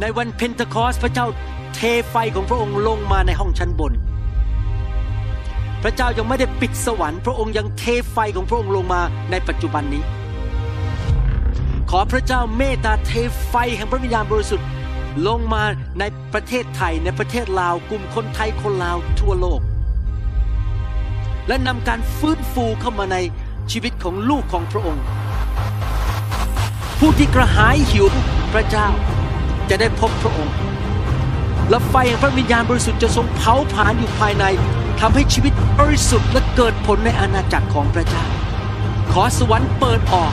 ในวันเพนทคอสพระเจ้าเทไฟของพระองค์ลงมาในห้องชั้นบน พระเจ้ายังไม่ได้ปิดสวรรค์พระองค์ยังเทไฟของพระองค์ลงมาในปัจจุบันนี้ ขอพระเจ้าเมตตาเทไฟแห่งพระวิญญาณบริสุทธิ์ลงมาในประเทศไทยในประเทศลาวกลุ่มคนไทยคนลาวทั่วโลก และนำการฟื้นฟูเข้ามาในชีวิตของลูกของพระองค์ ผู้ที่กระหายหิวพระเจ้าจะได้พบพระองค์และไฟแห่งพระวิญญาณบริสุทธิ์จะทรงเผาผลาญอยู่ภายในทำให้ชีวิตบริสุทธิ์และเกิดผลในอาณาจักรของพระเจ้าขอสวรรค์เปิดออก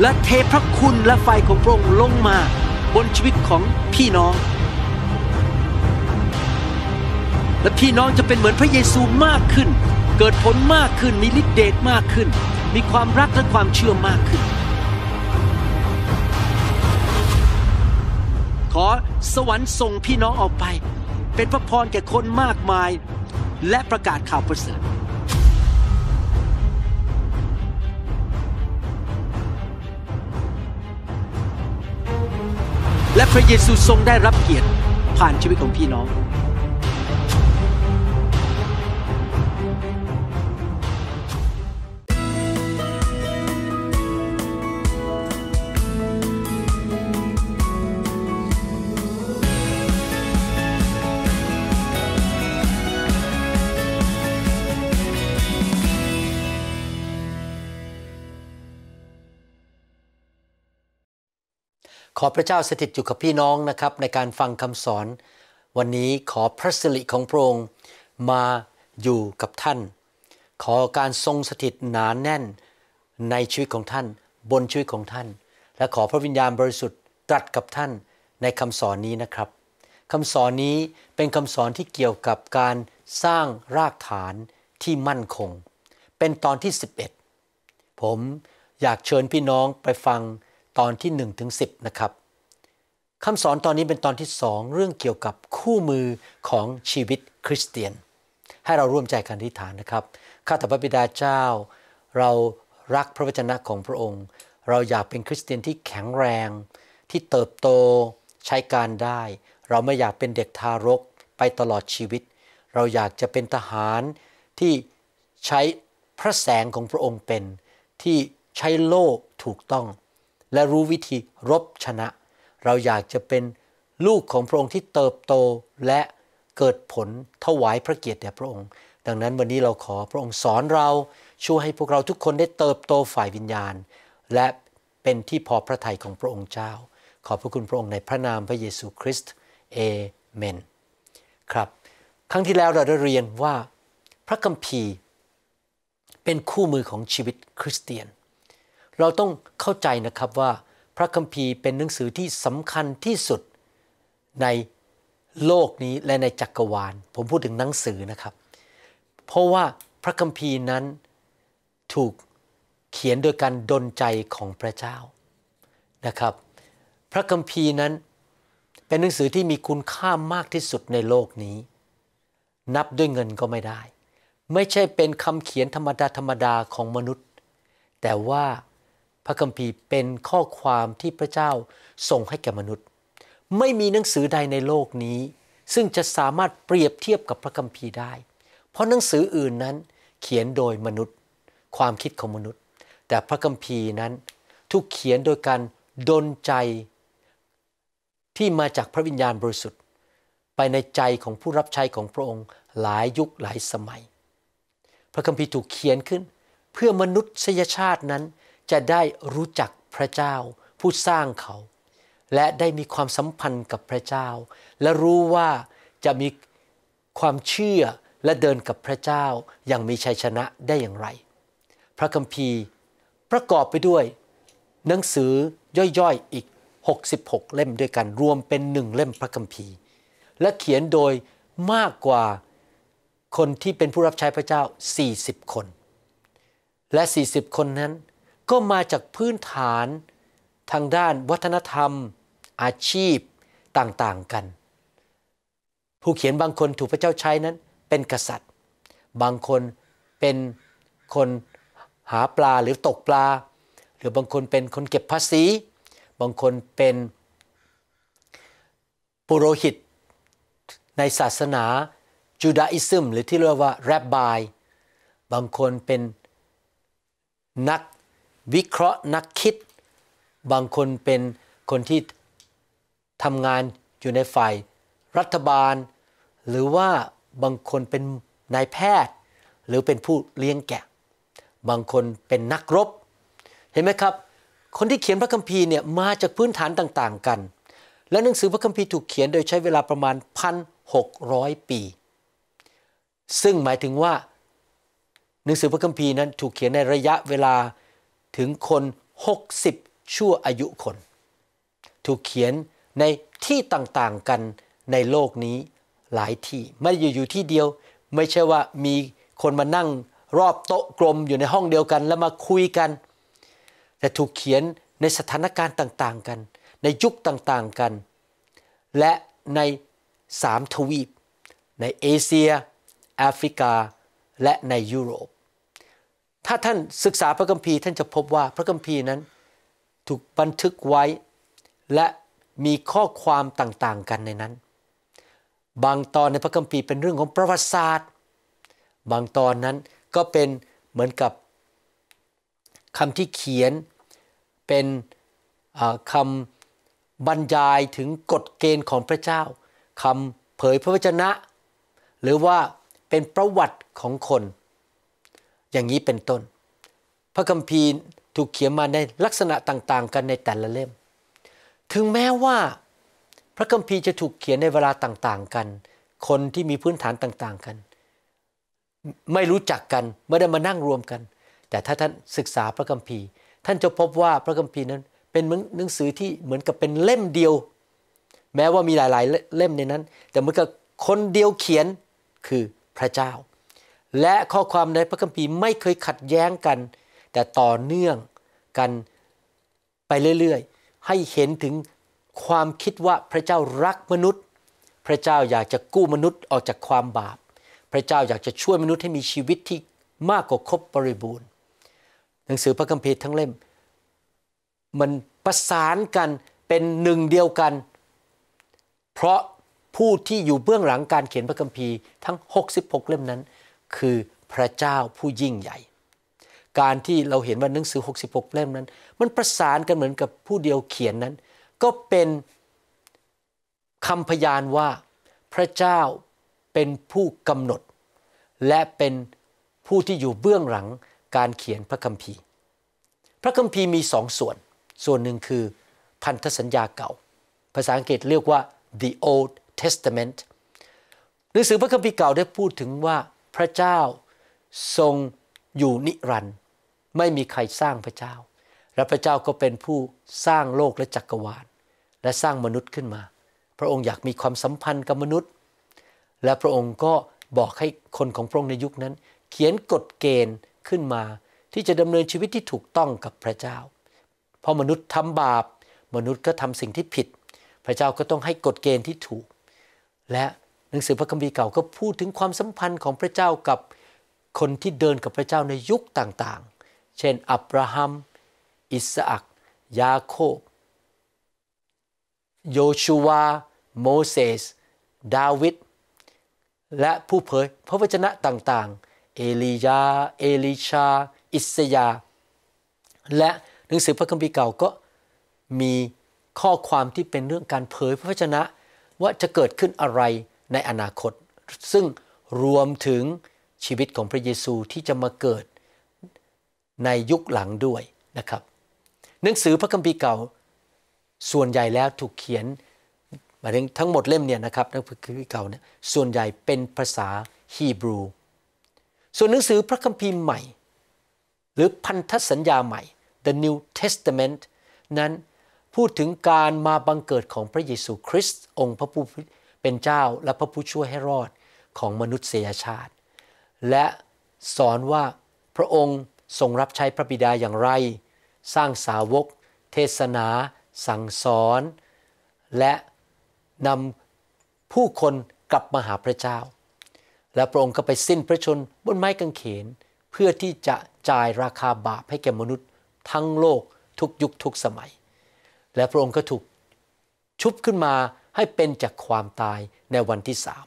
และเทพระคุณและไฟของพระองค์ลงมาบนชีวิตของพี่น้อง และพี่น้องจะเป็นเหมือนพระเยซูมากขึ้น เกิดผลมากขึ้นมีฤทธิเดชมากขึ้น มีความรักและความเชื่อมากขึ้นขอสวรรค์ส่งพี่น้องออกไป เป็นพระพรแก่คนมากมาย และประกาศข่าวประเสริฐและพระเยซูทรงได้รับเกียรติผ่านชีวิตของพี่น้องขอพระเจ้าสถิตอยู่กับพี่น้องนะครับ ในการฟังคำสอน วันนี้ขอพระสิริของพระองค์มาอยู่กับท่าน ขอการทรงสถิตหนานแน่น ในชีวิตของท่านบนชีวิตของท่าน และขอพระวิญญาณบริสุทธิ์ตรัสกับท่านในคำสอนนี้นะครับคำสอนนี้เป็นคำสอนที่เกี่ยวกับการสร้างรากฐานที่มั่นคง เป็นตอนที่ 11 ผมอยากเชิญพี่น้องไปฟังตอนที่1ถึงสินะครับคำสอนตอนนี้เป็นตอนที่สองเรื่องเกี่ยวกับคู่มือของชีวิตคริสเตียน ให้เราร่วมใจกันอธิษฐานนะครับ ข้าแต่พระบิดาเจ้า เรารักพระวจนะของพระองค์ เราอยากเป็นคริสเตียนที่แข็งแรง ที่เติบโตใช้การได้ เราไม่อยากเป็นเด็กทารกไปตลอดชีวิต เราอยากจะเป็นทหารที่ใช้พระแสงของพระองค์เป็น ที่ใช้โลกถูกต้องและรู้วิธีรบชนะ เราอยากจะเป็นลูกของพระองค์ที่เติบโตและเกิดผลถวายพระเกียรติแด่พระองค์ ดังนั้นวันนี้เราขอพระองค์สอนเราช่วยให้พวกเราทุกคนได้เติบโตฝ่ายวิญญาณ และเป็นที่พอพระทัยของพระองค์เจ้า ขอบพระคุณพระองค์ในพระนามพระเยซูคริสต์เอเมน ครับ ครั้งที่แล้วเราได้เรียนว่าพระคัมภีร์ เป็นคู่มือของชีวิตคริสเตียนเราต้องเข้าใจนะครับว่าพระคัมภีร์เป็นหนังสือที่สำคัญที่สุดในโลกนี้และในจักรวาล ผมพูดถึงหนังสือนะครับเพราะว่าพระคัมภีร์นั้น ถูกเขียนโดยการดลใจของพระเจ้านะครับ พระคัมภีร์นั้นเป็นหนังสือที่มีคุณค่ามากที่สุดในโลกนี้ นับด้วยเงินก็ไม่ได้ ไม่ใช่เป็นคำเขียนธรรมดาธรรมดาของมนุษย์ แต่ว่าพระคัมภีร์เป็นข้อความที่พระเจ้าส่งให้แก่มนุษย์ ไม่มีหนังสือใดในโลกนี้ ซึ่งจะสามารถเปรียบเทียบกับพระคัมภีร์ได้ เพราะหนังสืออื่นนั้นเขียนโดยมนุษย์ ความคิดของมนุษย์ แต่พระคัมภีร์นั้นถูกเขียนโดยการดนใจ ที่มาจากพระวิญญาณบริสุทธิ์ ไปในใจของผู้รับใช้ของพระองค์หลายยุคหลายสมัย พระคัมภีร์ถูกเขียนขึ้นเพื่อมนุษยชาตินั้นจะได้รู้จักพระเจ้าผู้สร้างเขา และได้มีความสัมพันธ์กับพระเจ้า และรู้ว่าจะมีความเชื่อและเดินกับพระเจ้าอย่างมีชัยชนะได้อย่างไร พระคัมภีร์ประกอบไปด้วย หนังสือย่อยๆอีก 66 เล่มด้วยกันรวมเป็นหนึ่งเล่มพระคัมภีร์ และเขียนโดยมากกว่าคนที่เป็นผู้รับใช้พระเจ้า 40 คน และ 40 คนนั้นก็มาจากพื้นฐานทางด้านวัฒนธรรม อาชีพต่างๆกัน ผู้เขียนบางคนถูกพระเจ้าใช้นั้นเป็นกษัตริย์ บางคนเป็นคนหาปลาหรือตกปลา หรือบางคนเป็นคนเก็บภาษี บางคนเป็นปุโรหิต ในศาสนาจูดาอิซึม หรือที่เรียกว่าแรบบาย บางคนเป็นนักวิเคราะห์นักคิด บางคนเป็นคนที่ทำงานอยู่ในฝ่ายรัฐบาล หรือว่าบางคนเป็นนายแพทย์ หรือเป็นผู้เลี้ยงแกะ บางคนเป็นนักรบ เห็นไหมครับ คนที่เขียนพระคัมภีร์เนี่ยมาจากพื้นฐานต่างๆกัน และหนังสือพระคัมภีร์ถูกเขียนโดยใช้เวลาประมาณ 1,600 ปี ซึ่งหมายถึงว่าหนังสือพระคัมภีร์นั้นถูกเขียนในระยะเวลาถึงคน 60 ชั่วอายุคน ถูกเขียนในที่ต่างๆกัน ในโลกนี้หลายที่ไม่ได้่อยู่ที่เดียวไม่ใช่ว่ามีคนมานั่งรอบโต๊ะกลมอยู่ในห้องเดียวกันแล้วมาคุยกัน แต่ถูกเขียนในสถานการณ์ต่างๆกัน ในยุคต่างๆกัน และในสามทวีป ในเอเชีย แอฟริกาและในยุโรปถ้าท่านศึกษาพระคัมภีร์ท่านจะพบว่าพระคัมภีร์นั้นถูกบันทึกไว้และมีข้อความต่างๆกันในนั้น บางตอนในพระคัมภีร์เป็นเรื่องของประวัติศาสตร์ บางตอนนั้นก็เป็นเหมือนกับคำที่เขียน เป็นคำบรรยายถึงกฎเกณฑ์ของพระเจ้าคำเผยพระวจนะ หรือว่าเป็นประวัติของคนอย่างนี้เป็นต้น พระคัมภีร์ถูกเขียนมาในลักษณะต่างๆ กันในแต่ละเล่ม ถึงแม้ว่าพระคัมภีร์จะถูกเขียนในเวลาต่างๆกัน คนที่มีพื้นฐานต่างๆกัน ไม่รู้จักกันไม่ได้มานั่งรวมกัน แต่ถ้าท่านศึกษาพระคัมภีร์ท่านจะพบว่าพระคัมภีร์นั้นเป็นหนังสือที่เหมือนกับเป็นเล่มเดียว แม้ว่ามีหลายๆเล่มในนั้น แต่เหมือนกับคนเดียวเขียนคือพระเจ้าและข้อความในพระคัมภีร์ไม่เคยขัดแย้งกัน แต่ต่อเนื่องกันไปเรื่อยๆให้เห็นถึงความคิดว่าพระเจ้ารักมนุษย์ พระเจ้าอยากจะกู้มนุษย์ออกจากความบาป พระเจ้าอยากจะช่วยมนุษย์ให้มีชีวิตที่มากกว่าครบบริบูรณ์ หนังสือพระคัมภีร์ทั้งเล่มมันประสานกันเป็นหนึ่งเดียวกัน เพราะผู้ที่อยู่เบื้องหลังการเขียนพระคัมภีร์ทั้ง66เล่มนั้นคือพระเจ้าผู้ยิ่งใหญ่ การที่เราเห็นว่าหนังสือ 66เล่มนั้น มันประสานกันเหมือนกับผู้เดียวเขียนนั้น ก็เป็นคำพยานว่า พระเจ้าเป็นผู้กำหนด และเป็นผู้ที่อยู่เบื้องหลังการเขียนพระคัมภีร์ พระคัมภีร์มีสองส่วน ส่วนหนึ่งคือพันธสัญญาเก่า ภาษาอังกฤษเรียกว่า the Old Testament หนังสือพระคัมภีร์เก่าได้พูดถึงว่าพระเจ้าทรงอยู่นิรันดร์ไม่มีใครสร้างพระเจ้า และพระเจ้าก็เป็นผู้สร้างโลกและจักรวาลและสร้างมนุษย์ขึ้นมา พระองค์อยากมีความสัมพันธ์กับมนุษย์ และพระองค์ก็บอกให้คนของพระองค์ในยุคนั้น เขียนกฎเกณฑ์ขึ้นมาที่จะดำเนินชีวิตที่ถูกต้องกับพระเจ้า เพราะมนุษย์ทำบาปมนุษย์ก็ทำสิ่งที่ผิด พระเจ้าก็ต้องให้กฎเกณฑ์ที่ถูกและหนังสือพระคัมภีร์เก่าก็พูดถึงความสัมพันธ์ของพระเจ้ากับคนที่เดินกับพระเจ้าในยุคต่างๆ เช่น อับราฮัม อิสอัก ยาโคบโยชูวา โมเสส ดาวิด และผู้เผยพระวจนะต่าง ๆ เอลียา เอลิชา อิสยา และหนังสือพระคัมภีร์เก่าก็มีข้อความที่เป็นเรื่องการเผยพระวจนะว่าจะเกิดขึ้นอะไรในอนาคตซึ่งรวมถึงชีวิตของพระเยซูที่จะมาเกิดในยุคหลังด้วยนะครับ หนังสือพระคัมภีร์เก่าส่วนใหญ่แล้วถูกเขียนมาถึงทั้งหมดเล่มเนี่ยนะครับหนังสือพระคัมภีร์เก่าเนี่ยส่วนใหญ่เป็นภาษาฮีบรู ส่วนหนังสือพระคัมภีร์ใหม่ หรือพันธสัญญาใหม่ The New Testament นั้นพูดถึงการมาบังเกิดของพระเยซู คริสต์ องค์พระผู้เป็นเจ้าและพระผู้ช่วยให้รอดของมนุษยชาติ และสอนว่าพระองค์ทรงรับใช้พระบิดาอย่างไร สร้างสาวกเทศนาสั่งสอน และนำผู้คนกลับมาหาพระเจ้า และพระองค์ก็ไปสิ้นพระชนบนไม้กางเขน เพื่อที่จะจ่ายราคาบาปให้แก่มนุษย์ทั้งโลกทุกยุคทุกสมัย และพระองค์ก็ถูกชุบขึ้นมาให้เป็นจากความตายในวันที่สาม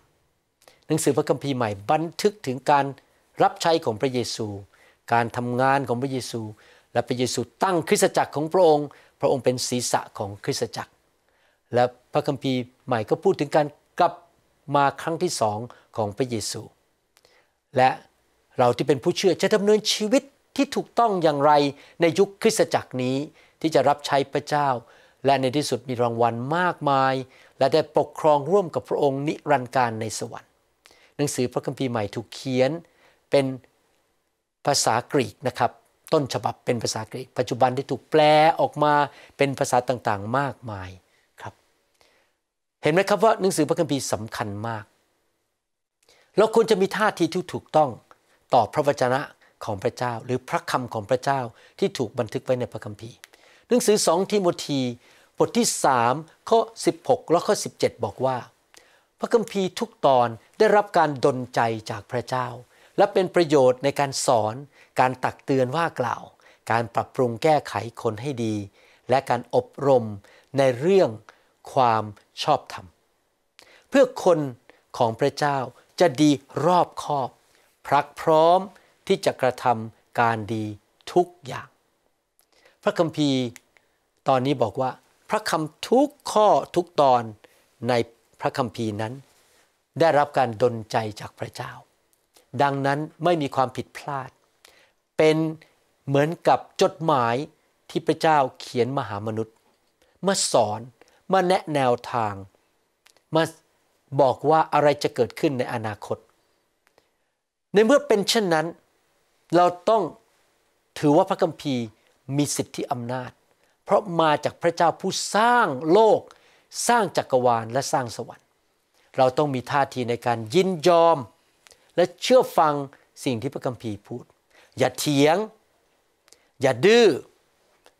หนังสือพระคัมภีร์ใหม่บันทึกถึงการรับใช้ของพระเยซู การทำงานของพระเยซู และพระเยซูตั้งคริสตจักรของพระองค์ พระองค์เป็นศีรษะของคริสตจักร และพระคัมภีร์ใหม่ก็พูดถึงการกลับมาครั้งที่สองของพระเยซู และเราที่เป็นผู้เชื่อจะดำเนินชีวิตที่ถูกต้องอย่างไรในยุคคริสตจักรนี้ที่จะรับใช้พระเจ้า และในที่สุดมีรางวัลมากมายและได้ปกครองร่วมกับพระองค์นิรันดร์การในสวรรค์ หนังสือพระคัมภีร์ใหม่ถูกเขียนเป็นภาษากรีกนะครับต้นฉบับเป็นภาษากรีกปัจจุบันได้ถูกแปลออกมาเป็นภาษาต่างๆ มากมายครับ เห็นไหมครับว่าหนังสือพระคัมภีร์สำคัญมากเราควรจะมีท่าทีที่ถูกต้องต่อพระวจนะของพระเจ้า หรือพระคำของพระเจ้าที่ถูกบันทึกไว้ในพระคัมภีร์ หนังสือสองทิโมธีบทที่3ข้อ16และข้อ17 บอกว่า พระคัมภีร์ทุกตอนได้รับการดลใจจากพระเจ้า และเป็นประโยชน์ในการสอนการตักเตือนว่ากล่าว การปรับปรุงแก้ไขคนให้ดี และการอบรมในเรื่องความชอบธรรม เพื่อคนของพระเจ้าจะดีรอบคอบ พรักพร้อมที่จะกระทำการดีทุกอย่าง พระคัมภีร์ ตอนนี้บอกว่าระคำทุกข้อทุกตอนในพระคัมภีร์นั้น ได้รับการดลใจจากพระเจ้า ดังนั้นไม่มีความผิดพลาด เป็นเหมือนกับจดหมายที่พระเจ้าเขียนมาหามนุษย์ มาสอนมาแนะแนวทาง มาบอกว่าอะไรจะเกิดขึ้นในอนาคต ในเมื่อเป็นเช่นนั้น เราต้องถือว่าพระคัมภีร์มีสิทธิอำนาจเพราะมาจากพระเจ้าผู้สร้างโลก สร้างจักรวาลและสร้างสวรรค์ เราต้องมีท่าทีในการยินยอม และเชื่อฟังสิ่งที่พระคัมภีร์พูด อย่าเถียง อย่าดื้อ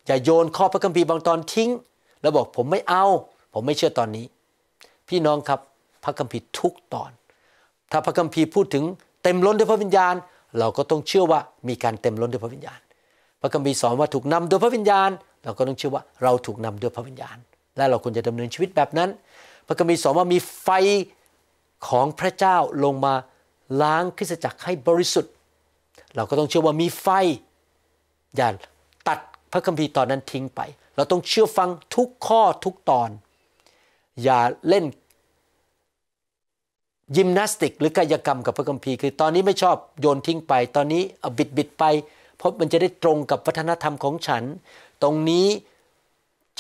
อย่าโยนข้อพระคัมภีร์บางตอนทิ้ง แล้วบอกผมไม่เอา ผมไม่เชื่อตอนนี้ พี่น้องครับพระคัมภีร์ทุกตอน ถ้าพระคัมภีร์พูดถึงเต็มล้นด้วยพระวิญญาณ เราก็ต้องเชื่อว่ามีการเต็มล้นด้วยพระวิญญาณ พระคัมภีร์สอนว่าถูกนำโดยพระวิญญาณเราก็ต้องเชื่อว่าเราถูกนำด้วยพระวิญญาณ และเราควรจะดำเนินชีวิตแบบนั้น พระคัมภีร์สอนว่ามีไฟของพระเจ้าลงมาล้างคริสตจักรให้บริสุทธิ์ เราก็ต้องเชื่อว่ามีไฟอย่าตัดพระคัมภีร์ตอนนั้นทิ้งไป เราต้องเชื่อฟังทุกข้อทุกตอน อย่าเล่นยิมนาสติก หรือกายกรรมกับพระคัมภีร์ คือตอนนี้ไม่ชอบโยนทิ้งไป ตอนนี้อบิดบิดไปเพราะมันจะได้ตรงกับวัฒนธรรมของฉันตรงนี้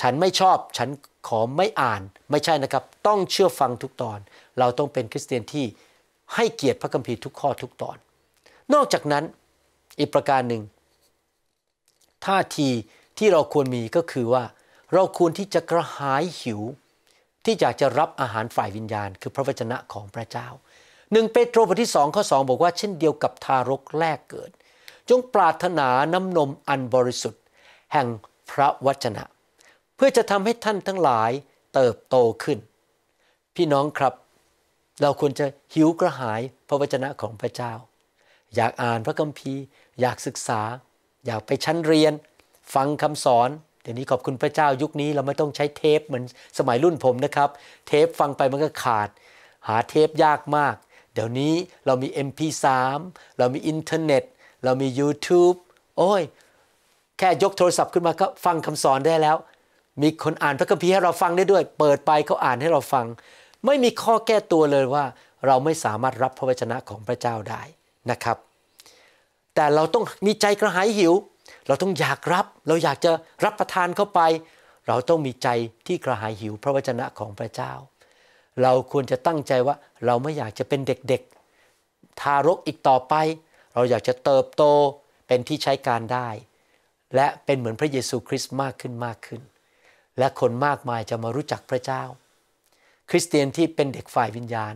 ฉันไม่ชอบฉันขอไม่อ่าน ไม่ใช่นะครับต้องเชื่อฟังทุกตอน เราต้องเป็นคริสเตียนที่ให้เกียรติพระคัมภีร์ทุกข้อทุกตอน นอกจากนั้นอีกประการหนึ่งท่าทีที่เราควรมีก็คือว่า เราควรที่จะกระหายหิว ที่อยากจะรับอาหารฝ่ายวิญญาณ คือพระวจนะของพระเจ้าหนึ่งเปโตรบทที่สองข้อสองบอกว่า เช่นเดียวกับทารกแรกเกิด จงปรารถนาน้ำนมอันบริสุทธิ์ แห่งพระวจนะเพื่อจะทำให้ท่านทั้งหลายเติบโตขึ้น พี่น้องครับ เราควรจะหิวกระหายพระวจนะของพระเจ้า อยากอ่านพระคัมภีร์ อยากศึกษา อยากไปชั้นเรียน ฟังคำสอน เดี๋ยวนี้ขอบคุณพระเจ้ายุคนี้เราไม่ต้องใช้เทปเหมือนสมัยรุ่นผมนะครับ เทปฟังไปมันก็ขาด หาเทปยากมาก เดี๋ยวนี้เรามี MP3 เรามีอินเทอร์เน็ตเรามี YouTube โอ้ยแค่ยกโทรศัพท์ขึ้นมาก็ฟังคำสอนได้แล้ว มีคนอ่านพระคัมภีร์ให้เราฟังได้ด้วย เปิดไปเขาอ่านให้เราฟัง ไม่มีข้อแก้ตัวเลยว่าเราไม่สามารถรับพระวจนะของพระเจ้าได้นะครับ แต่เราต้องมีใจกระหายหิว เราต้องอยากรับ เราอยากจะรับประทานเข้าไป เราต้องมีใจที่กระหายหิวพระวจนะของพระเจ้า เราควรจะตั้งใจว่าเราไม่อยากจะเป็นเด็กๆ ทารกอีกต่อไป เราอยากจะเติบโตเป็นที่ใช้การได้และเป็นเหมือนพระเยซู คริสต์มากขึ้นมากขึ้น และคนมากมายจะมารู้จักพระเจ้า คริสเตียนที่เป็นเด็กฝ่ายวิญญาณ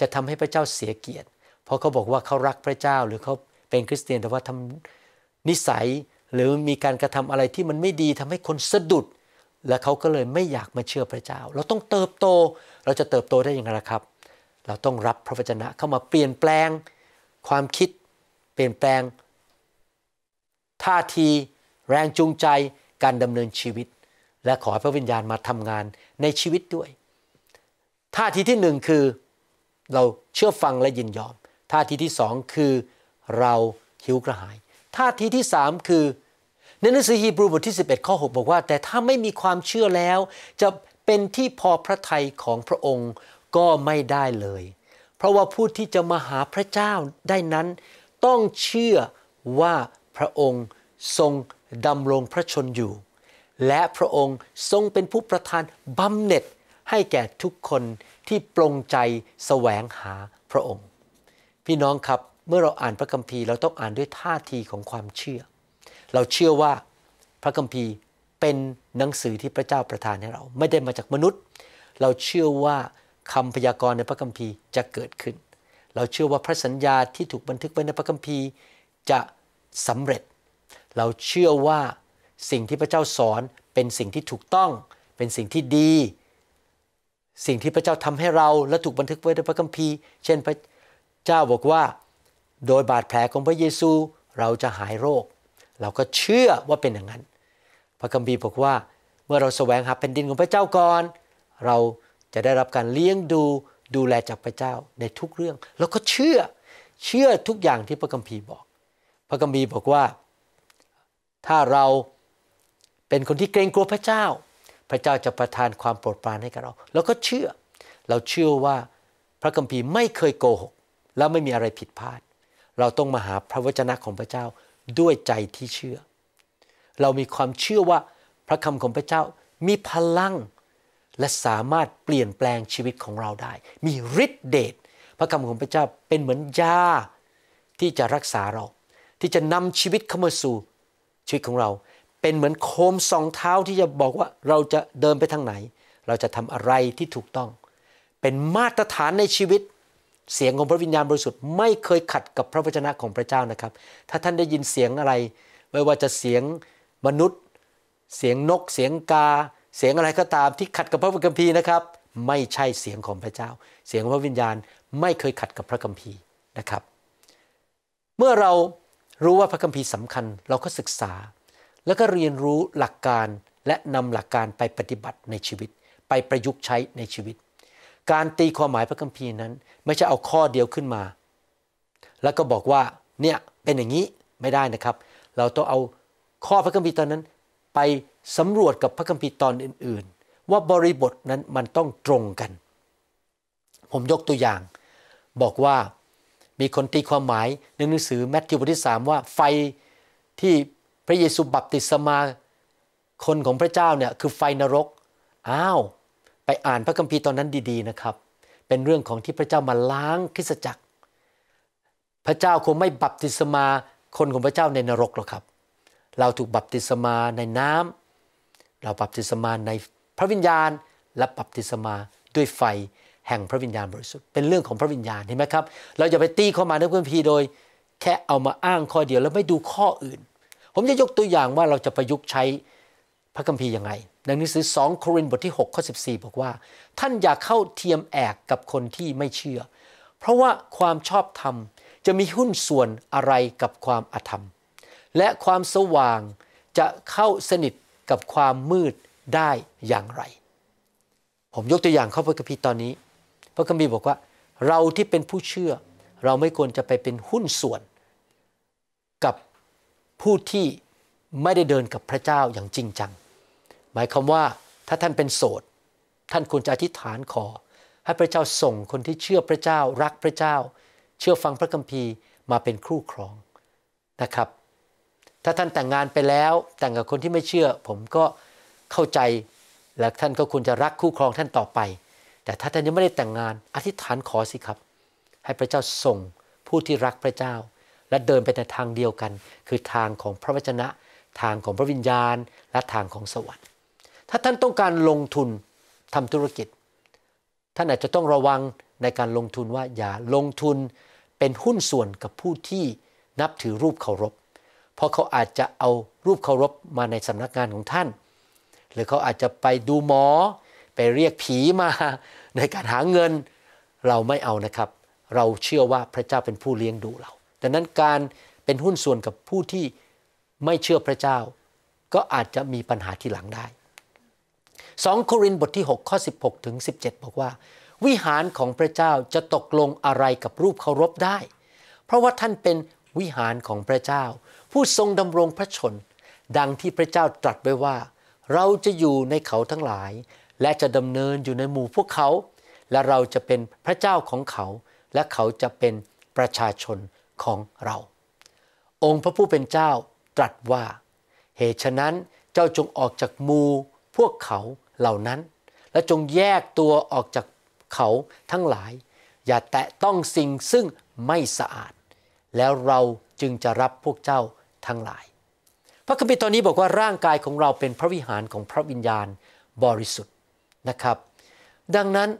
จะทำให้พระเจ้าเสียเกียรติเพราะเขาบอกว่าเขารักพระเจ้าหรือเขาเป็นคริสเตียนแต่ว่าทำนิสัยหรือมีการกระทำอะไรที่มันไม่ดีทำให้คนสะดุด และเขาก็เลยไม่อยากมาเชื่อพระเจ้า เราต้องเติบโตเราจะเติบโตได้อย่างไรครับ เราต้องรับพระวจนะ เข้ามาเปลี่ยนแปลง ความคิด เปลี่ยนแปลงท่าทีแรงจูงใจการดำเนินชีวิตและขอพระวิญญาณมาทำงานในชีวิตด้วยท่าทีที่หนึ่งคือ เราเชื่อฟังและยินยอมท่าทีที่สองคือ เราหิวกระหายท่าทีที่สามคือในหนังสือฮีบรูบทที่ 11ข้อ6บอกว่า แต่ถ้าไม่มีความเชื่อแล้ว จะเป็นที่พอพระทัยของพระองค์ก็ไม่ได้เลย เพราะว่าผู้ที่จะมาหาพระเจ้าได้นั้น ต้องเชื่อว่าพระองค์ทรงดำรงพระชนอยู่ และพระองค์ทรงเป็นผู้ประทานบำเหน็จให้แก่ทุกคนที่ปรงใจแสวงหาพระองค์ พี่น้องครับเมื่อเราอ่านพระคัมภีร์เราต้องอ่านด้วยท่าทีของความเชื่อ เราเชื่อว่าพระคัมภีร์เป็นหนังสือที่พระเจ้าประทานให้เรา ไม่ได้มาจากมนุษย์ เราเชื่อว่าคำพยากรณ์ในพระคัมภีร์จะเกิดขึ้น เราเชื่อว่าพระสัญญาที่ถูกบันทึกไว้ในพระคัมภีร์จะสำเร็จเราเชื่อว่าสิ่งที่พระเจ้าสอนเป็นสิ่งที่ถูกต้องเป็นสิ่งที่ดี สิ่งที่พระเจ้าทำให้เราและถูกบันทึกไว้ในพระคัมภีร์ เช่นพระเจ้าบอกว่าโดยบาดแผลของพระเยซูเราจะหายโรค เราก็เชื่อว่าเป็นอย่างนั้น พระคัมภีร์บอกว่า เมื่อเราแสวงหาแผ่นดินของพระเจ้าก่อน เราจะได้รับการเลี้ยงดูดูแลจากพระเจ้าในทุกเรื่องแล้วก็เชื่อเชื่อทุกอย่างที่พระคัมภีร์บอก พระคัมภีร์บอกว่าถ้าเราเป็นคนที่เกรงกลัวพระเจ้า พระเจ้าจะประทานความโปรดปรานให้กับเรา แล้วก็เชื่อ เราเชื่อว่าพระคัมภีร์ไม่เคยโกหก และไม่มีอะไรผิดพลาด เราต้องมาหาพระวจนะของพระเจ้าด้วยใจที่เชื่อ เรามีความเชื่อว่าพระคำของพระเจ้ามีพลังและสามารถเปลี่ยนแปลงชีวิตของเราได้ มีฤทธิเดช พระคำของพระเจ้าเป็นเหมือนยาที่จะรักษาเรา ที่จะนำชีวิตเข้ามาสู่ชีวิตของเราเป็นเหมือนโคมสองเท้าที่จะบอกว่าเราจะเดินไปทางไหน เราจะทำอะไรที่ถูกต้อง เป็นมาตรฐานในชีวิต เสียงของพระวิญญาณบริสุทธิ์ไม่เคยขัดกับพระวจนะของพระเจ้านะครับ ถ้าท่านได้ยินเสียงอะไรไม่ว่าจะเสียงมนุษย์ เสียงนกเสียงกาเสียงอะไรก็ตามที่ขัดกับพระคัมภีร์นะครับ ไม่ใช่เสียงของพระเจ้า เสียงของพระวิญญาณ ไม่เคยขัดกับพระคัมภีร์นะครับ เมื่อเรารู้ว่าพระคัมภีร์สำคัญเราก็ศึกษา แล้วก็เรียนรู้หลักการและนำหลักการไปปฏิบัติในชีวิต ไปประยุกต์ใช้ในชีวิต การตีความหมายพระคัมภีร์นั้น ไม่ใช่เอาข้อเดียวขึ้นมา แล้วก็บอกว่าเนี่ยเป็นอย่างนี้ไม่ได้นะครับ เราต้องเอาข้อพระคัมภีร์ตอนนั้น ไปสำรวจกับพระคัมภีร์ตอนอื่นๆ ว่าบริบทนั้นมันต้องตรงกัน ผมยกตัวอย่าง บอกว่ามีคนตีความหมายในหนังสือแมทธิวบทที่สามว่าไฟที่พระเยซูบัพติศมา คนของพระเจ้าเนี่ยคือไฟนรกอ้าวไปอ่านพระคัมภีร์ตอนนั้นดีๆนะครับ เป็นเรื่องของที่พระเจ้ามาล้างคริสจักร พระเจ้าคงไม่บัพติศมาคนของพระเจ้าในนรกหรอกครับ เราถูกบัพติศมาในน้ำ เราบัพติศมาในพระวิญญาณและบัพติศมาด้วยไฟแห่งพระวิญญาณบริสุทธิ์ เป็นเรื่องของพระวิญญาณเห็นไหมครับ เราอย่าไปตีเข้ามาในพระคัมภีร์โดย แค่เอามาอ้างข้อเดียวแล้วไม่ดูข้ออื่น ผมจะยกตัวอย่างว่าเราจะประยุกต์ใช้พระคัมภีร์ยังไงหนังสือ2โครินธ์บทที่6ข้อ14 บอกว่าท่านอย่าเข้าเทียมแอกกับคนที่ไม่เชื่อ เพราะว่าความชอบธรรมจะมีหุ้นส่วนอะไรกับความอธรรม และความสว่างจะเข้าสนิทกับความมืดได้อย่างไร ผมยกตัวอย่างเข้าพระคัมภีร์ตอนนี้ระคัมภีร์บอกว่าเราที่เป็นผู้เชื่อ เราไม่ควรจะไปเป็นหุ้นส่วน กับผู้ที่ไม่ได้เดินกับพระเจ้าอย่างจริงจัง หมายความว่าถ้าท่านเป็นโสดท่านควรจะอธิษฐานขอ ให้พระเจ้าส่งคนที่เชื่อพระเจ้า รักพระเจ้า เชื่อฟังพระคัมภีร์มาเป็นคู่ครองนะครับ ถ้าท่านแต่งงานไปแล้วแต่งกับคนที่ไม่เชื่อ ผมก็เข้าใจและท่านก็ควรจะรักคู่ครองท่านต่อไปแต่ถ้าท่านยังไม่ได้แต่งงานอธิษฐานขอสิครับ ให้พระเจ้าส่งผู้ที่รักพระเจ้า และเดินไปในทางเดียวกัน คือทางของพระวจนะ ทางของพระวิญญาณและทางของสวรรค์ ถ้าท่านต้องการลงทุนทำธุรกิจท่านอาจจะต้องระวังในการลงทุนว่าอย่าลงทุนเป็นหุ้นส่วนกับผู้ที่นับถือรูปเคารพ เพราะเขาอาจจะเอารูปเคารพมาในสำนักงานของท่าน หรือเขาอาจจะไปดูหมอไปเรียกผีมาในการหาเงินเราไม่เอานะครับ เราเชื่อว่าพระเจ้าเป็นผู้เลี้ยงดูเราดังนั้นการเป็นหุ้นส่วนกับผู้ที่ไม่เชื่อพระเจ้า ก็อาจจะมีปัญหาที่หลังได้ 2 โครินธ์บทที่ 6 ข้อ 16 ถึง 17 บอกว่า วิหารของพระเจ้าจะตกลงอะไรกับรูปเคารพได้ เพราะว่าท่านเป็นวิหารของพระเจ้า ผู้ทรงดำรงพระชน ดังที่พระเจ้าตรัสไว้ว่า เราจะอยู่ในเขาทั้งหลายและจะดำเนินอยู่ในหมู่พวกเขา และเราจะเป็นพระเจ้าของเขา และเขาจะเป็นประชาชนของเรา องค์พระผู้เป็นเจ้าตรัสว่าเหตุฉะนั้นเจ้าจงออกจากหมู่พวกเขาเหล่านั้น และจงแยกตัวออกจากเขาทั้งหลาย อย่าแตะต้องสิ่งซึ่งไม่สะอาด แล้วเราจึงจะรับพวกเจ้าทั้งหลาย พระคัมภีร์ตอนนี้บอกว่าร่างกายของเราเป็นพระวิหารของพระวิญญาณบริสุทธินะครับ ดังนั้น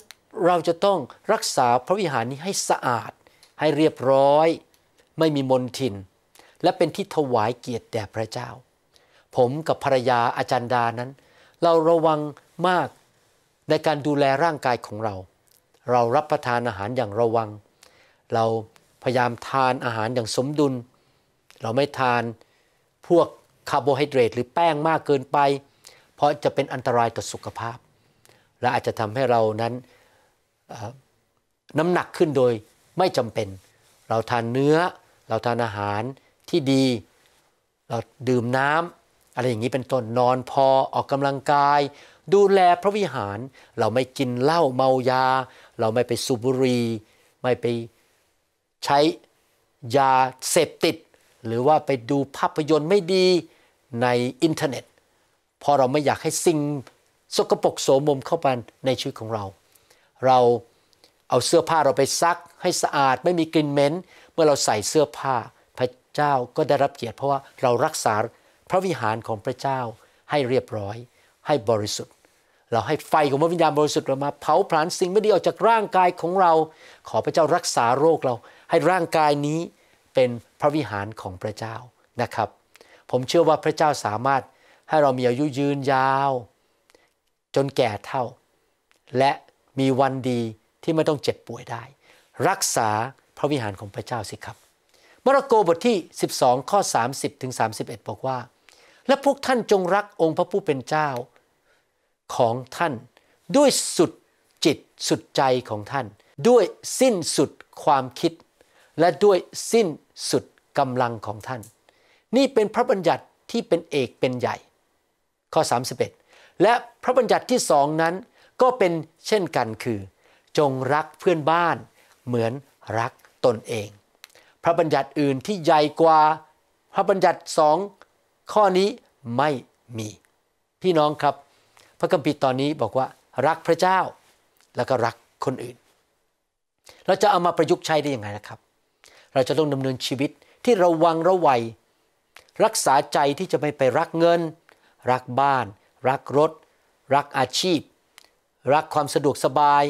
เราจะต้องรักษาพระวิหารนี้ให้สะอาดให้เรียบร้อย ไม่มีมลทินและเป็นที่ถวายเกียรติแด่พระเจ้า ผมกับภรรยาอาจารย์ดานั้น เราระวังมากในการดูแลร่างกายของเรา เรารับประทานอาหารอย่างระวัง เราพยายามทานอาหารอย่างสมดุล เราไม่ทานพวกคาร์โบไฮเดรตหรือแป้งมากเกินไป เพราะจะเป็นอันตรายต่อสุขภาพและอาจจะทำให้เรานั้นน้ำหนักขึ้นโดยไม่จำเป็น เราทานเนื้อ เราทานอาหารที่ดี เราดื่มน้ำอะไรอย่างนี้เป็นต้น นอนพอออกกำลังกาย ดูแลพระวิหาร เราไม่กินเหล้าเมายา เราไม่ไปสูบบุหรี่ไม่ไปใช้ยาเสพติด หรือว่าไปดูภาพยนตร์ไม่ดีในอินเทอร์เน็ต พอเราไม่อยากให้สิ่งสกปรกโสมมเข้าไปในชีวิตของเรา เราเอาเสื้อผ้าเราไปซัก ให้สะอาดไม่มีกลิ่นเหม็น เมื่อเราใส่เสื้อผ้า พระเจ้าก็ได้รับเกียรติเพราะว่าเรารักษาพระวิหารของพระเจ้าให้เรียบร้อย ให้บริสุทธิ์ เราให้ไฟของพระวิญญาณบริสุทธิ์เรามาเผาผลาญสิ่งไม่ดีออกจากร่างกายของเรา ขอพระเจ้ารักษาโรคเรา ให้ร่างกายนี้เป็นพระวิหารของพระเจ้านะครับ ผมเชื่อว่าพระเจ้าสามารถให้เรามีอายุยืนยาวจนแก่เท่าและมีวันดีที่ไม่ต้องเจ็บป่วยได้ รักษาพระวิหารของพระเจ้าสิครับมาระโกบทที่12ข้อ30ถึง31 บอกว่า และพวกท่านจงรักองค์พระผู้เป็นเจ้าของท่าน ด้วยสุดจิตสุดใจของท่าน ด้วยสิ้นสุดความคิด และด้วยสิ้นสุดกำลังของท่าน นี่เป็นพระบัญญัติที่เป็นเอกเป็นใหญ่ ข้อ 31และพระบัญญัติที่สองนั้น ก็เป็นเช่นกันคือ จงรักเพื่อนบ้าน เหมือนรักตนเอง พระบัญญัติอื่นที่ใหญ่กว่าพระบัญญัติสองข้อนี้ไม่มี พี่น้องครับ พระคัมภีร์ตอนนี้บอกว่ารักพระเจ้า แล้วก็รักคนอื่น เราจะเอามาประยุกต์ใช้ได้อย่างไรนะครับ เราจะต้องดำเนินชีวิตที่ระวังระวัย รักษาใจที่จะไม่ไปรักเงิน รักบ้านรักรถ รักอาชีพ รักความสะดวกสบาย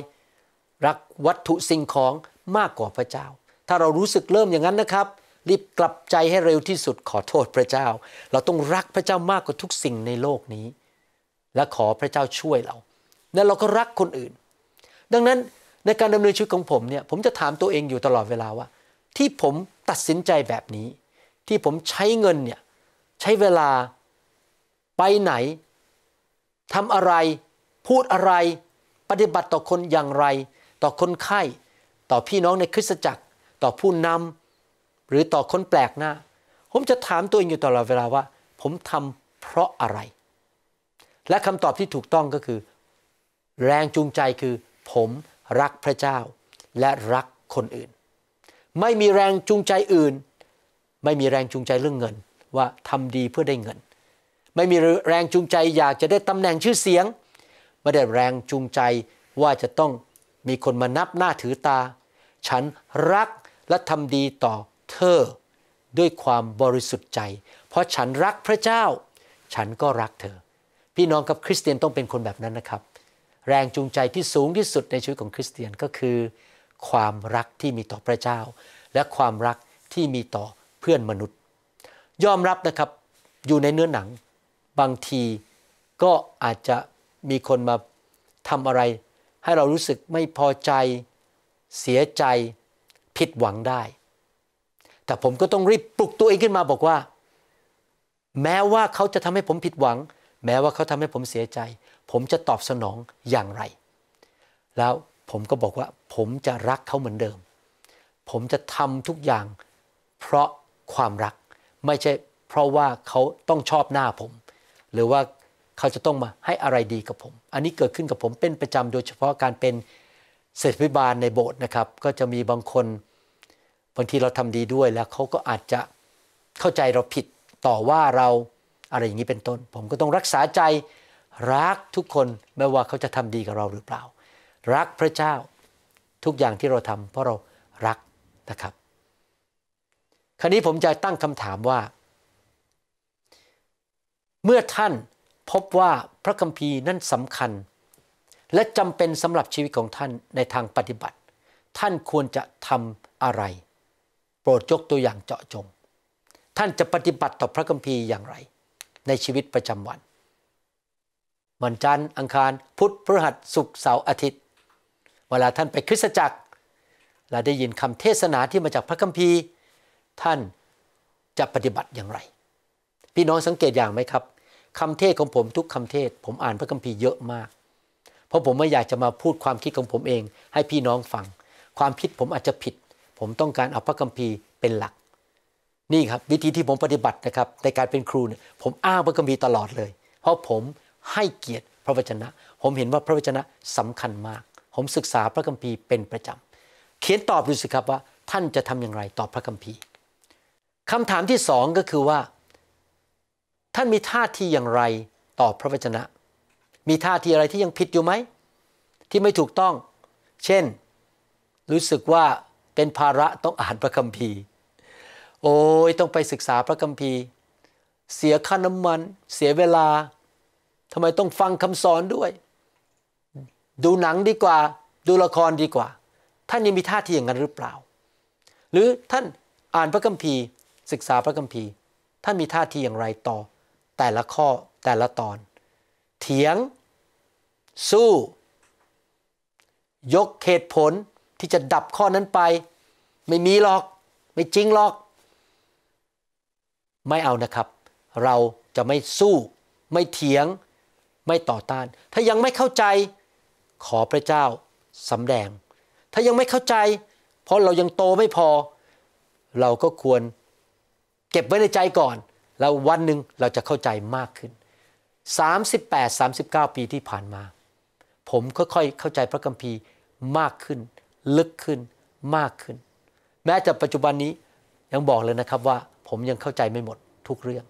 รักวัตถุสิ่งของมากกว่าพระเจ้า ถ้าเรารู้สึกเริ่มอย่างนั้นนะครับ รีบกลับใจให้เร็วที่สุดขอโทษพระเจ้า เราต้องรักพระเจ้ามากกว่าทุกสิ่งในโลกนี้ และขอพระเจ้าช่วยเราและเราก็รักคนอื่น ดังนั้นในการดำเนินชีวิตของผมเนี่ยผมจะถามตัวเองอยู่ตลอดเวลาว่า ที่ผมตัดสินใจแบบนี้ ที่ผมใช้เงินเนี่ยใช้เวลาไปไหนทำอะไรพูดอะไร ปฏิบัติต่อคนอย่างไร ต่อคนไข้ ต่อพี่น้องในคริสตจักร ต่อผู้นำหรือต่อคนแปลกหน้า ผมจะถามตัวเองอยู่ตลอดเวลาว่า ผมทำเพราะอะไร และคำตอบที่ถูกต้องก็คือ แรงจูงใจคือ ผมรักพระเจ้า และรักคนอื่น ไม่มีแรงจูงใจอื่น ไม่มีแรงจูงใจเรื่องเงิน ว่าทำดีเพื่อได้เงินไม่มีแรงจูงใจอยากจะได้ตำแหน่งชื่อเสียงไม่ได้แรงจูงใจว่าจะต้องมีคนมานับหน้าถือตา ฉันรักและทำดีต่อเธอ ด้วยความบริสุทธิ์ใจ เพราะฉันรักพระเจ้า ฉันก็รักเธอ พี่น้องกับคริสเตียนต้องเป็นคนแบบนั้นนะครับ แรงจูงใจที่สูงที่สุดในชีวิตของคริสเตียนก็คือ ความรักที่มีต่อพระเจ้า และความรักที่มีต่อเพื่อนมนุษย์ยอมรับนะครับอยู่ในเนื้อหนังบางทีก็อาจจะมีคนมาทำอะไร ให้เรารู้สึกไม่พอใจเสียใจผิดหวังได้ แต่ผมก็ต้องรีบปลุกตัวเองขึ้นมาบอกว่า แม้ว่าเขาจะทำให้ผมผิดหวัง แม้ว่าเขาทำให้ผมเสียใจ ผมจะตอบสนองอย่างไร แล้วผมก็บอกว่า ผมจะรักเขาเหมือนเดิม ผมจะทำทุกอย่าง เพราะความรักไม่ใช่เพราะว่าเขาต้องชอบหน้าผมหรือว่าเขาจะต้องมาให้อะไรดีกับผม อันนี้เกิดขึ้นกับผมเป็นประจำโดยเฉพาะการเป็นเศรษฐิบาลในโบสถ์นะครับ ก็จะมีบางคนบางทีเราทำดีด้วย แล้วเขาก็อาจจะเข้าใจเราผิดต่อว่าเราอะไรอย่างนี้เป็นต้น ผมก็ต้องรักษาใจรักทุกคนไม่ว่าเขาจะทำดีกับเราหรือเปล่า รักพระเจ้าทุกอย่างที่เราทำ เพราะเรารักนะครับ คราวนี้ผมจะตั้งคำถามว่าเมื่อท่านพบว่าพระคัมภีร์นั้นสำคัญ และจำเป็นสำหรับชีวิตของท่านในทางปฏิบัติ ท่านควรจะทำอะไร โปรดยกตัวอย่างเจาะจงท่านจะปฏิบัติต่อพระคัมภีร์อย่างไร ในชีวิตประจำวันวันจันทร์อังคารพุธพฤหัสศุกร์เสาร์อาทิตย์ เวลาท่านไปคริสตจักร และได้ยินคำเทศนาที่มาจากพระคัมภีร์ ท่านจะปฏิบัติอย่างไรพี่น้องสังเกตอย่างไหมครับ คำเทศของผมทุกคำเทศ ผมอ่านพระคัมภีร์เยอะมาก เพราะผมไม่อยากจะมาพูดความคิดของผมเอง ให้พี่น้องฟัง ความคิดผมอาจจะผิด ผมต้องการเอาพระคัมภีร์เป็นหลัก นี่ครับ วิธีที่ผมปฏิบัตินะครับในการเป็นครูเนี่ยผมอ้างพระคัมภีร์ตลอดเลย เพราะผมให้เกียรติพระวจนะ ผมเห็นว่าพระวจนะสำคัญมาก ผมศึกษาพระคัมภีร์เป็นประจำ เขียนตอบดูสิครับว่า ท่านจะทำอย่างไรต่อพระคัมภีร์ คำถามที่สองก็คือว่าท่านมีท่าทีอย่างไรต่อพระวจนะ มีท่าทีอะไรที่ยังผิดอยู่ไหมที่ไม่ถูกต้อง เช่น รู้สึกว่าเป็นภาระต้องอ่านพระคัมภีร์ โอ้ย ต้องไปศึกษาพระคัมภีร์ เสียค่าน้ำมัน เสียเวลาทำไมต้องฟังคำสอนด้วย ดูหนังดีกว่า ดูละครดีกว่า ท่านยังมีท่าทีอย่างนั้นหรือเปล่า หรือท่านอ่านพระคัมภีร์ ศึกษาพระคัมภีร์ ท่านมีท่าทีอย่างไรต่อแต่ละข้อแต่ละตอน เถียง สู้ ยกเหตุผลที่จะดับข้อนั้นไป ไม่มีหรอก ไม่จริงหรอก ไม่เอานะครับ เราจะไม่สู้ไม่เถียงไม่ต่อต้านถ้ายังไม่เข้าใจขอพระเจ้าสำแดง ถ้ายังไม่เข้าใจ เพราะเรายังโตไม่พอ เราก็ควรเก็บไว้ในใจก่อนแล้ววันหนึ่งเราจะเข้าใจมากขึ้น 38 39 ปีที่ผ่านมา ผมค่อยๆเข้าใจพระคัมภีร์มากขึ้น ลึกขึ้นมากขึ้น แม้แต่ปัจจุบันนี้ยังบอกเลยนะครับว่า ผมยังเข้าใจไม่หมดทุกเรื่อง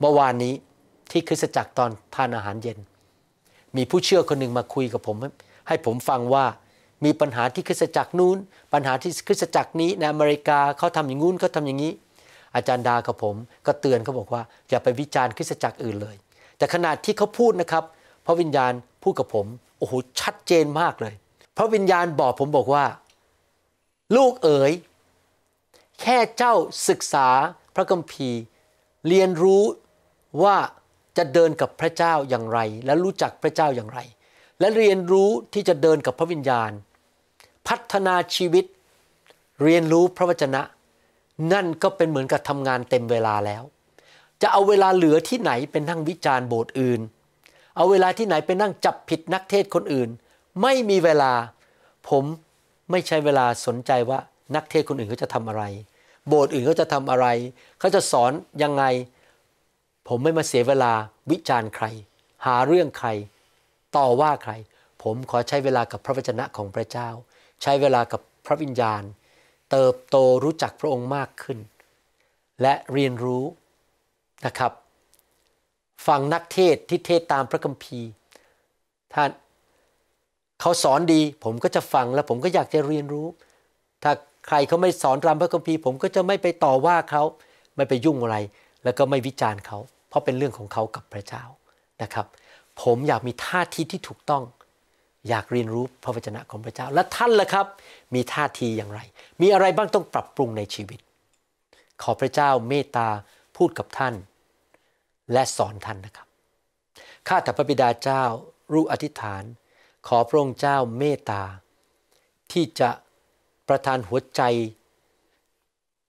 เมื่อวานนี้ที่คริสตจักรตอนทานอาหารเย็น มีผู้เชื่อคนหนึ่งมาคุยกับผม ให้ผมฟังว่ามีปัญหาที่คริสตจักรนู้น ปัญหาที่คริสตจักรนี้ในอเมริกาเขาทำอย่างงู้นเขาทาอย่างนี้อาจารย์ดา กับผมก็เตือนเขาบอกว่า อย่าไปวิจารณ์คริสตจักรอื่นเลย แต่ขนาดที่เขาพูดนะครับ พระวิญญาณพูดกับผมโอ้โหชัดเจนมากเลย พระวิญญาณบอกผมบอกว่า ลูกเอ๋ย แค่เจ้าศึกษาพระคัมภีร์ เรียนรู้ว่าจะเดินกับพระเจ้าอย่างไร และรู้จักพระเจ้าอย่างไร และเรียนรู้ที่จะเดินกับพระวิญญาณ พัฒนาชีวิต เรียนรู้พระวจนะนั่นก็เป็นเหมือนกับทำงานเต็มเวลาแล้ว จะเอาเวลาเหลือที่ไหนเป็นนั่งวิจารณ์โบสถ์อื่น เอาเวลาที่ไหนเป็นนั่งจับผิดนักเทศคนอื่น ไม่มีเวลา ผมไม่ใช้เวลาสนใจว่านักเทศคนอื่นเขาจะทำอะไร โบสถ์อื่นเขาจะทำอะไร เขาจะสอนยังไง ผมไม่มาเสียเวลาวิจารณ์ใคร หาเรื่องใคร ต่อว่าใคร ผมขอใช้เวลากับพระวจนะของพระเจ้า ใช้เวลากับพระวิญญาณเติบโตรู้จักพระองค์มากขึ้น และเรียนรู้นะครับฟังนักเทศที่เทศตามพระคัมภีร์ท่านเขาสอนดีผมก็จะฟังแล้วผมก็อยากจะเรียนรู้ ถ้าใครเขาไม่สอนตามพระคัมภีร์ ผมก็จะไม่ไปต่อว่าเขาไม่ไปยุ่งอะไร แล้วก็ไม่วิจารณ์เขาเพราะเป็นเรื่องของเขากับพระเจ้านะครับ ผมอยากมีท่าทีที่ถูกต้องอยากเรียนรู้พระวจนะของพระเจ้าและท่านล่ะครับมีท่าทีอย่างไร มีอะไรบ้างต้องปรับปรุงในชีวิต ขอพระเจ้าเมตตาพูดกับท่าน และสอนท่านนะครับข้าแต่พระบิดาเจ้ารู้อธิษฐาน ขอพระองค์เจ้าเมตตา ที่จะประทานหัวใจ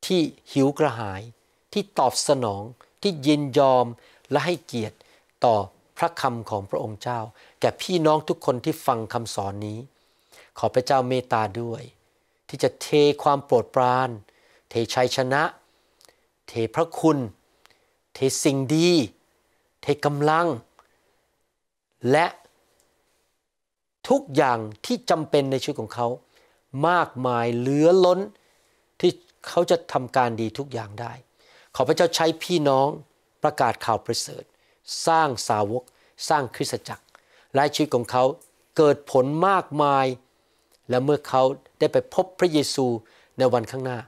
ที่หิวกระหายที่ตอบสนอง ที่ยินยอมและให้เกียรติต่อพระคำของพระองค์เจ้าแก่พี่น้องทุกคนที่ฟังคำสอนนี้ ขอพระเจ้าเมตตาด้วย ที่จะเทความโปรดปรานเทชัยชนะ เทพระคุณ เทสิ่งดี เทกำลัง และทุกอย่างที่จำเป็นในชีวิตของเขามากมายเหลือล้น ที่เขาจะทำการดีทุกอย่างได้ ขอพระเจ้าใช้พี่น้องประกาศข่าวประเสริฐสร้างสาวกสร้างคริสตจักรและชีวิตของเขาเกิดผลมากมาย และเมื่อเขาได้ไปพบพระเยซูในวันข้างหน้า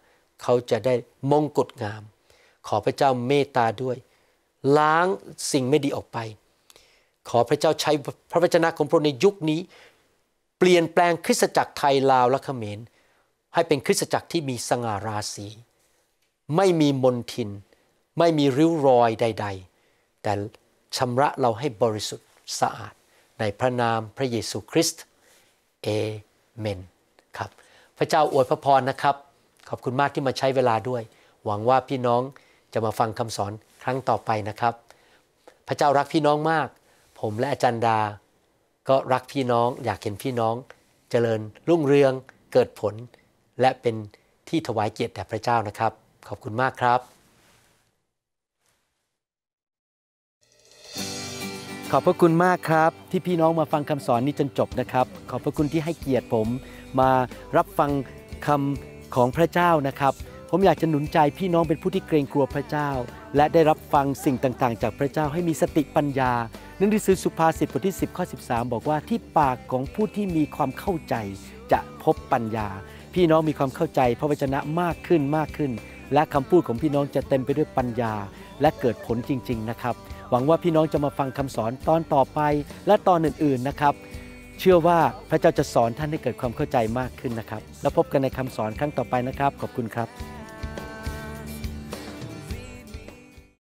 เขาจะได้มงกุฎงาม ขอพระเจ้าเมตตาด้วย ล้างสิ่งไม่ดีออกไป ขอพระเจ้าใช้พระวจนะของพระองค์ในยุคนี้ เปลี่ยนแปลงคริสตจักรไทยลาวและเขมร ให้เป็นคริสตจักรที่มีสง่าราศี ไม่มีมนทิน ไม่มีริ้วรอยใด ๆ แต่ชำระเราให้บริสุทธิ์สะอาดในพระนามพระเยซูคริสต์เอเมน ครับ พระเจ้า อวยพระพรนะครับ ขอบคุณมากที่มาใช้เวลาด้วย หวังว่าพี่น้องจะมาฟังคำสอนครั้งต่อไปนะครับ พระเจ้ารักพี่น้องมาก ผมและอาจารย์ดา ก็รักพี่น้องอยากเห็นพี่น้องเจริญรุ่งเรืองเกิดผลและเป็นที่ถวายเกียรติแด่พระเจ้านะครับ ขอบคุณมากครับขอบพระคุณมากครับ ที่พี่น้องมาฟังคำสอนนี้จนจบนะครับ ขอบพระคุณที่ให้เกียรติผมมารับฟังคำของพระเจ้านะครับ ผมอยากจะหนุนใจพี่น้องเป็นผู้ที่เกรงกลัวพระเจ้า และได้รับฟังสิ่งต่างๆ จากพระเจ้าให้มีสติปัญญาหนังสือสุภาษิตบทที่10ข้อ13 บอกว่าที่ปากของผู้ที่มีความเข้าใจ จะพบปัญญา พี่น้องมีความเข้าใจ พระวจนะมากขึ้นมากขึ้น และคำพูดของพี่น้องจะเต็มไปด้วยปัญญาและเกิดผลจริง ๆนะครับหวังว่าพี่น้องจะมาฟังคำสอนตอนต่อไป และตอนอื่น ๆนะครับ เชื่อว่าพระเจ้าจะสอนท่านให้เกิดความเข้าใจมากขึ้นนะครับ แล้วพบกันในคำสอนครั้งต่อไปนะครับ ขอบคุณครับ